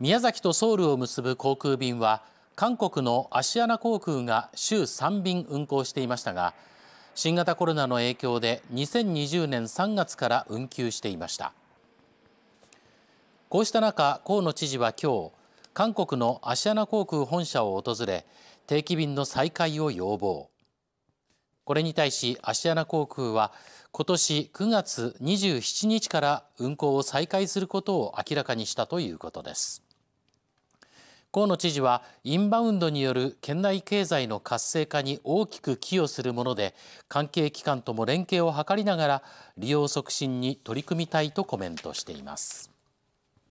宮崎とソウルを結ぶ航空便は韓国のアシアナ航空が週3便運航していましたが新型コロナの影響で2020年3月から運休していましたこうした中河野知事は今日韓国のアシアナ航空本社を訪れ定期便の再開を要望これに対しアシアナ航空は今年9月27日から運航を再開することを明らかにしたということです。河野知事はインバウンドによる県内経済の活性化に大きく寄与するもので関係機関とも連携を図りながら利用促進に取り組みたいとコメントしています。